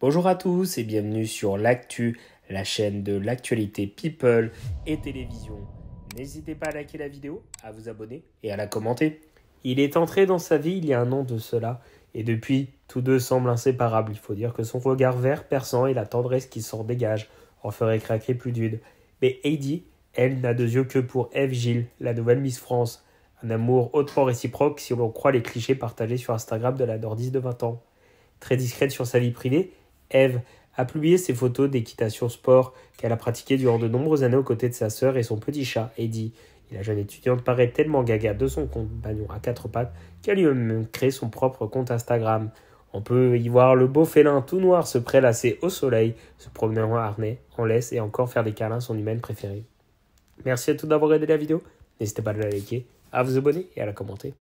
Bonjour à tous et bienvenue sur l'actu, la chaîne de l'actualité people et télévision. N'hésitez pas à liker la vidéo, à vous abonner et à la commenter. Il est entré dans sa vie il y a un an de cela, et depuis, tous deux semblent inséparables. Il faut dire que son regard vert perçant et la tendresse qui s'en dégage en ferait craquer plus d'une. Mais Heidi, elle, n'a deux yeux que pour Eve Gilles, la nouvelle Miss France. Un amour hautement réciproque si l'on croit les clichés partagés sur Instagram de la nordiste de 20 ans. Très discrète sur sa vie privée, Eve a publié ses photos d'équitation sport qu'elle a pratiquées durant de nombreuses années aux côtés de sa sœur et son petit chat, Eddie. Et la jeune étudiante paraît tellement gaga de son compagnon à quatre pattes qu'elle lui a même créé son propre compte Instagram. On peut y voir le beau félin tout noir se prélasser au soleil, se promener en harnais, en laisse et encore faire des câlins à son humaine préférée. Merci à tous d'avoir aidé la vidéo. N'hésitez pas à la liker, à vous abonner et à la commenter.